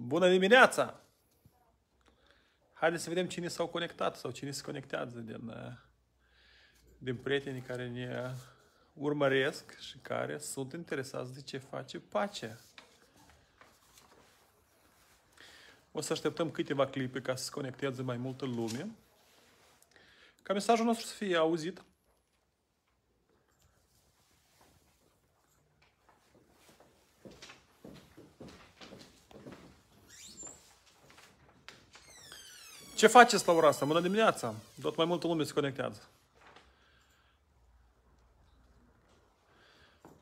Bună dimineața! Haideți să vedem cine s-au conectat sau cine se conectează din, eh, din prietenii care ne urmăresc și care sunt interesați de ce face pace. O să așteptăm câteva clipe ca să se conecteze mai multă lume, ca mesajul nostru să fie auzit Ce faceți la ora asta? Bună dimineața! Tot mai multă lume se conectează.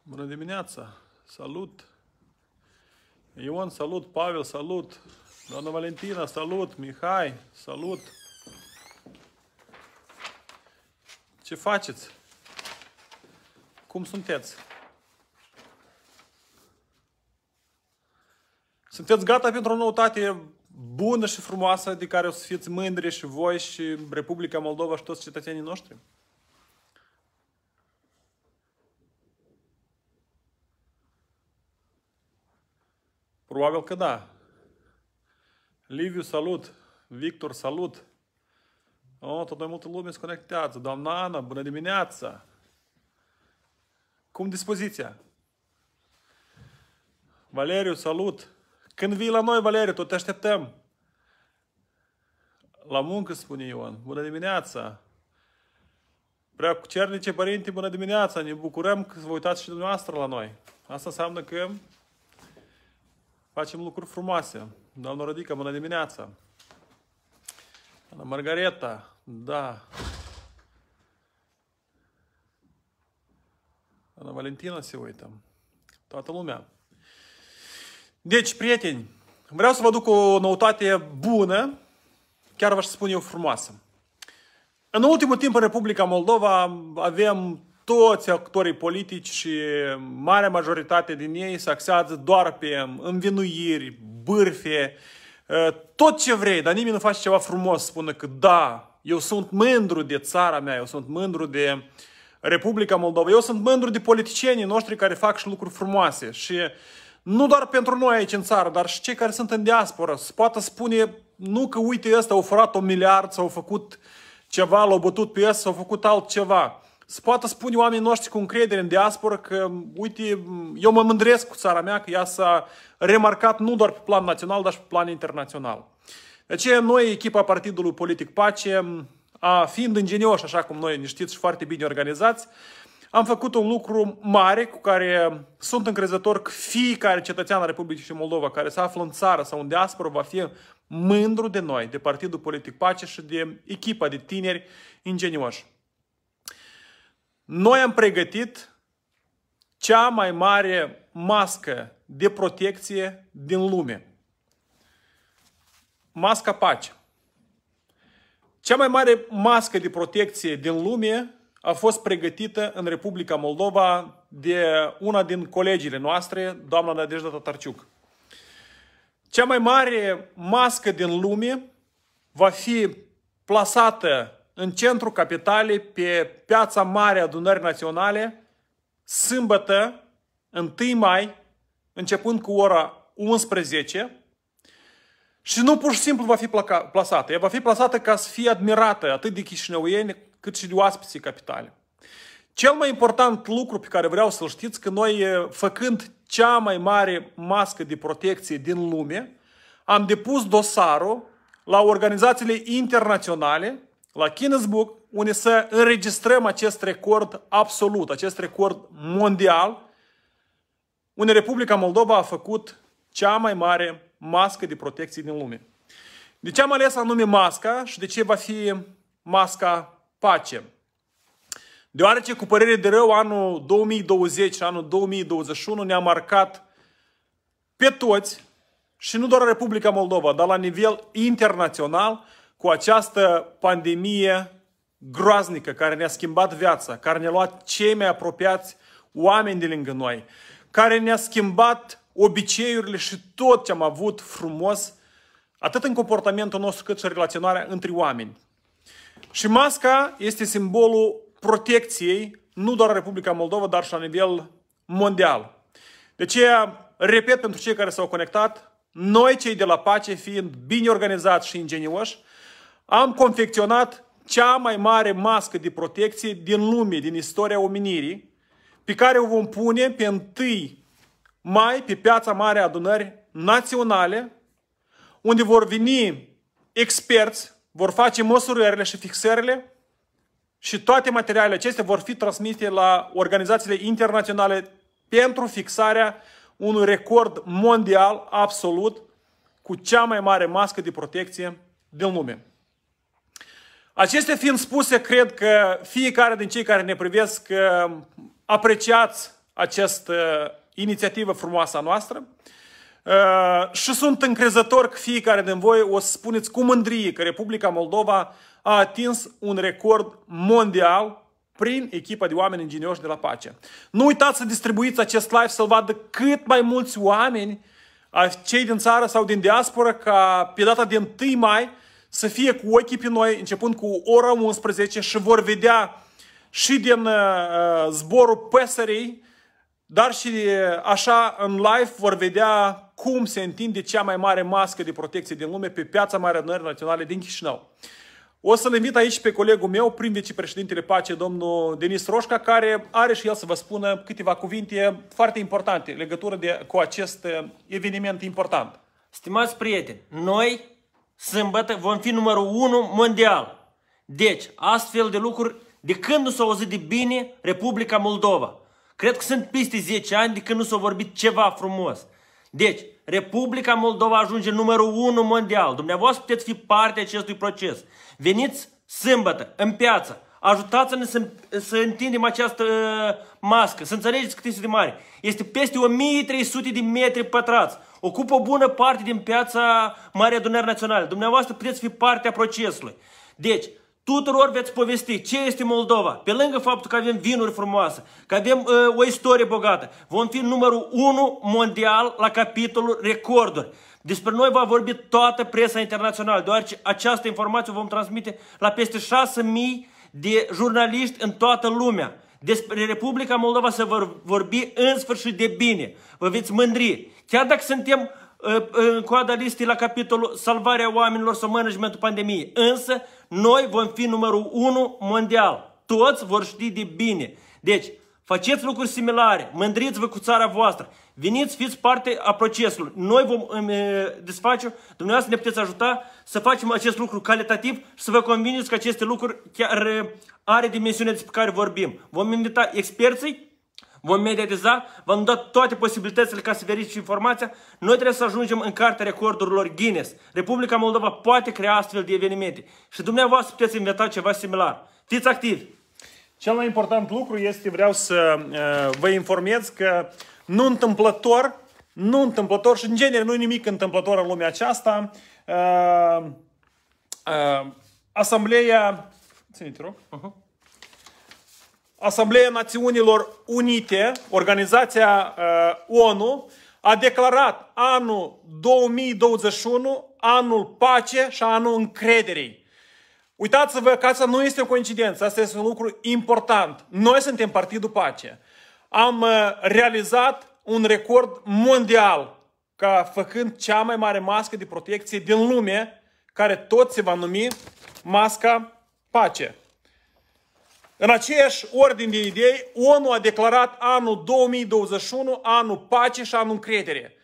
Bună dimineața! Salut! Ion, salut! Pavel, salut! Doamna Valentina, salut! Mihai, salut! Ce faceți? Cum sunteți? Sunteți gata pentru o noutate bună și frumoasă de care o să fiți mândri și voi și Republica Moldova și toți cetățenii noștri? Probabil că da. Liviu, salut! Victor, salut! O, tot mai multă lume se conectează. Doamna Ana, bună dimineața! Cum dispoziția? Valeriu, salut! Când vii la noi, Valeriu, tot te așteptăm. La muncă, spune Ion. Bună dimineața! Prea cu cernice, părinte, bună dimineața! Ne bucurăm că vă uitați și dumneavoastră la noi. Asta înseamnă că facem lucruri frumoase. Doamna Rodica, bună dimineața! Ana Margareta, da. Ana Valentina se uită. Toată lumea. Deci, prieteni, vreau să vă duc o noutate bună, chiar v-aș spune eu frumoasă. În ultimul timp în Republica Moldova avem toți actorii politici și marea majoritate din ei se axează doar pe învinuiri, bârfe, ă, tot ce vrei, dar nimeni nu face ceva frumos, spune că da, eu sunt mândru de țara mea, eu sunt mândru de Republica Moldova, eu sunt mândru de politicienii noștri care fac și lucruri frumoase și uh, nu doar pentru noi aici în țară, dar și cei care sunt în diaspora, să poată spune nu că uite ăsta au furat un miliard, s-au făcut ceva, l-au bătut pe ăsta, s-au făcut altceva. Să poată spune oamenii noștri cu încredere în diaspora că, uite, eu mă mândresc cu țara mea că ea s-a remarcat nu doar pe plan național, dar și pe plan internațional. De aceea noi, echipa Partidului Politic Pace, a, fiind ingenioși, așa cum noi ne știți și foarte bine organizați, am făcut un lucru mare cu care sunt încrezător că fiecare cetățean al Republicii Moldova care se află în țară sau în diasporă va fi mândru de noi, de Partidul Politic Pace și de echipa de tineri ingenioși. Noi am pregătit cea mai mare mască de protecție din lume. Masca pace. Cea mai mare mască de protecție din lume a fost pregătită în Republica Moldova de una din colegile noastre, doamna Nadejda Tatarciuc. Cea mai mare mască din lume va fi plasată în centrul capitalei pe piața mare a Dunării naționale sâmbătă, 1 mai, începând cu ora 11, și nu pur și simplu va fi plasată. Ea va fi plasată ca să fie admirată atât de chișinăuieni cât și de oaspeții capitale. Cel mai important lucru pe care vreau să-l știți, că noi, făcând cea mai mare mască de protecție din lume, am depus dosarul la organizațiile internaționale, la Guinness Book, unde să înregistrăm acest record absolut, acest record mondial, unde Republica Moldova a făcut cea mai mare mască de protecție din lume. De ce am ales anume masca și de ce va fi masca facem. Deoarece cu părere de rău anul 2020 și anul 2021 ne-a marcat pe toți și nu doar Republica Moldova, dar la nivel internațional cu această pandemie groaznică care ne-a schimbat viața, care ne-a luat cei mai apropiați oameni de lângă noi, care ne-a schimbat obiceiurile și tot ce am avut frumos, atât în comportamentul nostru cât și în relaționarea între oameni. Și masca este simbolul protecției, nu doar Republica Moldova, dar și la nivel mondial. De aceea, repet pentru cei care s-au conectat, noi cei de la Pace, fiind bine organizați și ingenioși, am confecționat cea mai mare mască de protecție din lume, din istoria omenirii, pe care o vom pune pe 1 mai pe piața mare adunări naționale, unde vor veni experți vor face măsurările și fixările și toate materialele acestea vor fi transmise la organizațiile internaționale pentru fixarea unui record mondial absolut cu cea mai mare mască de protecție din lume. Acestea fiind spuse, cred că fiecare din cei care ne privesc uh, apreciați această uh, inițiativă frumoasă a noastră. Eh, și sunt încrezător că fiecare din voi o să spuneți cu mândrie că Republica Moldova a atins un record mondial prin echipa de oameni ingenioși de la pace. Nu uitați să distribuiți acest live să-l vadă cât mai mulți oameni, cei din țară sau din diaspora, ca pe data de 1 mai să fie cu ochii pe noi, începând cu ora 11 și vor vedea și din uh, zborul păsării dar și așa în live vor vedea cum se întinde cea mai mare mască de protecție din lume pe piața marinării naționale din Chișinău. O să-l invit aici pe colegul meu, prim vicepreședintele Pace, domnul Denis Roșca, care are și el să vă spună câteva cuvinte foarte importante în legătură de, cu acest eveniment important. Stimați prieteni, noi sâmbătă vom fi numărul 1 mondial. Deci, astfel de lucruri, de când nu s au auzit de bine Republica Moldova. Cred că sunt peste 10 ani de când nu s-a vorbit ceva frumos. Deci, Republica Moldova ajunge numărul 1 mondial. Dumneavoastră puteți fi parte acestui proces. Veniți sâmbătă, în piață. Ajutați-ne să, să întindem această uh, mască, să înțelegeți cât este de mare. Este peste 1300 de metri pătrați. Ocupă o bună parte din piața Marea Adunări Naționale. Dumneavoastră puteți fi parte a procesului. Deci, Tuturor veți povesti ce este Moldova. Pe lângă faptul că avem vinuri frumoase, că avem uh, o istorie bogată, vom fi numărul 1 mondial la capitolul recorduri. Despre noi va vorbi toată presa internațională, deoarece această informație o vom transmite la peste 6.000 de jurnaliști în toată lumea. Despre Republica Moldova se vor vorbi în sfârșit de bine. Vă veți mândri. Chiar dacă suntem ă, în coada listei la capitolul salvarea oamenilor sau managementul pandemiei. Însă noi vom fi numărul 1 mondial. Toți vor ști de bine. Deci, faceți lucruri similare, mândriți-vă cu țara voastră, veniți, fiți parte a procesului. Noi vom desface, dumneavoastră ne puteți ajuta să facem acest lucru calitativ și să vă convineți că aceste lucruri chiar are dimensiunea despre care vorbim. Vom invita experții Vom mediatiza, vom da toate posibilitățile ca să verifici informația. Noi trebuie să ajungem în cartea recordurilor Guinness. Republica Moldova poate crea astfel de evenimente. Și dumneavoastră puteți inventa ceva similar. Fiți activi! Cel mai important lucru este, vreau să uh, vă informez că nu întâmplător, nu întâmplător și în genere nu nimic întâmplător în lumea aceasta, uh, uh, Asambleia... Ține-te rog. Uh-huh. Asamblea Națiunilor Unite, organizația uh, ONU, a declarat anul 2021 anul pace și anul încrederii. Uitați-vă că asta nu este o coincidență, asta este un lucru important. Noi suntem Partidul Pace. Am uh, realizat un record mondial ca făcând cea mai mare mască de protecție din lume, care tot se va numi masca pace. În aceeași ordine de idei, ONU a declarat anul 2021 anul pace și anul încredere.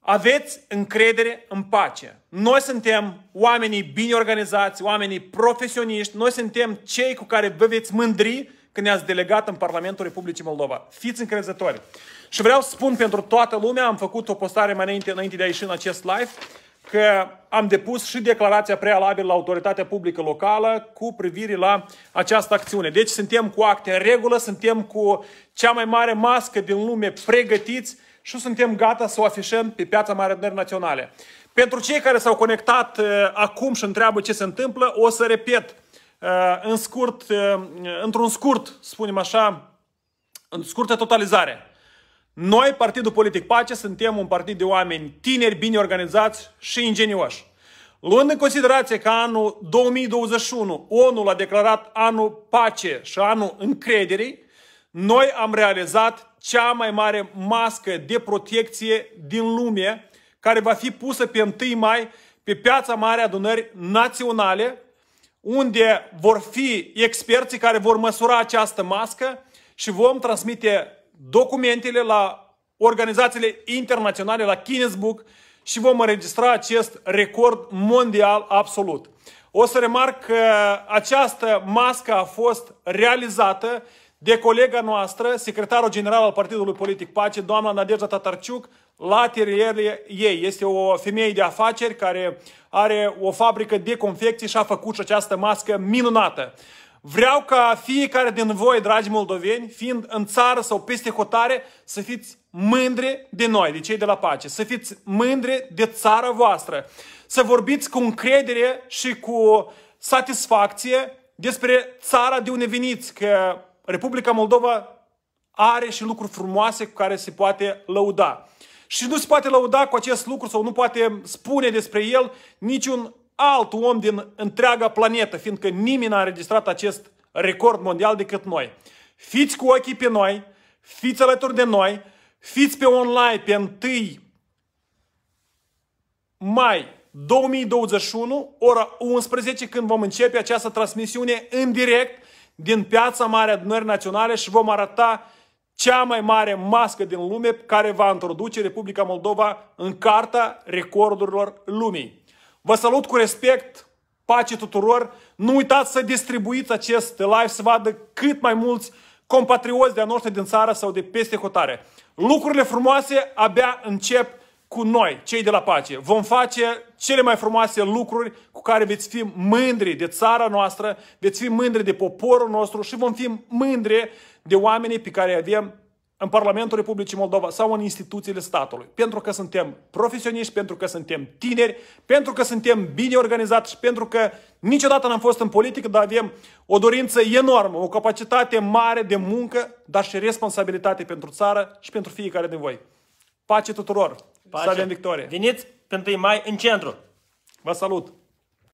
Aveți încredere în pace. Noi suntem oamenii bine organizați, oamenii profesioniști, noi suntem cei cu care vă veți mândri când ne-ați delegat în Parlamentul Republicii Moldova. Fiți încrezători. Și vreau să spun pentru toată lumea, am făcut o postare mai înainte, înainte de a ieși în acest live, că am depus și declarația prealabilă la autoritatea publică locală cu privire la această acțiune. Deci suntem cu acte în regulă, suntem cu cea mai mare mască din lume pregătiți și suntem gata să o afișăm pe piața marinării naționale. Pentru cei care s-au conectat uh, acum și întreabă ce se întâmplă, o să repet uh, în scurt, uh, într-un scurt, spunem așa, în scurtă totalizare. Noi, Partidul Politic Pace, suntem un partid de oameni tineri, bine organizați și ingenioși. Luând în considerație că anul 2021 ONU l-a declarat anul pace și anul încrederii, noi am realizat cea mai mare mască de protecție din lume, care va fi pusă pe 1 mai pe piața mare adunări naționale, unde vor fi experții care vor măsura această mască și vom transmite documentele la organizațiile internaționale, la Guinness Book și vom înregistra acest record mondial absolut. O să remarc că această mască a fost realizată de colega noastră, secretarul general al Partidului Politic Pace, doamna Nadeja Tatarciuc, la atelierele ei. Este o femeie de afaceri care are o fabrică de confecții și a făcut și această mască minunată. Vreau ca fiecare din voi, dragi moldoveni, fiind în țară sau peste hotare, să fiți mândri de noi, de cei de la pace, să fiți mândri de țara voastră, să vorbiți cu încredere și cu satisfacție despre țara de unde veniți, că Republica Moldova are și lucruri frumoase cu care se poate lăuda. Și nu se poate lăuda cu acest lucru sau nu poate spune despre el niciun alt om din întreaga planetă, fiindcă nimeni n-a înregistrat acest record mondial decât noi. Fiți cu ochii pe noi, fiți alături de noi, fiți pe online pe 1 mai 2021, ora 11, când vom începe această transmisiune în direct din Piața Mare Adunării Naționale și vom arăta cea mai mare mască din lume care va introduce Republica Moldova în Carta Recordurilor Lumii. Vă salut cu respect, pace tuturor. Nu uitați să distribuiți acest live să vadă cât mai mulți compatrioți de-a noștri din țară sau de peste hotare. Lucrurile frumoase abia încep cu noi, cei de la pace. Vom face cele mai frumoase lucruri cu care veți fi mândri de țara noastră, veți fi mândri de poporul nostru și vom fi mândri de oamenii pe care avem în Parlamentul Republicii Moldova sau în instituțiile statului. Pentru că suntem profesioniști, pentru că suntem tineri, pentru că suntem bine organizați și pentru că niciodată n-am fost în politică, dar avem o dorință enormă, o capacitate mare de muncă, dar și responsabilitate pentru țară și pentru fiecare din voi. Pace tuturor! Pace. Să avem victorie! Veniți pentru mai în centru! Vă salut!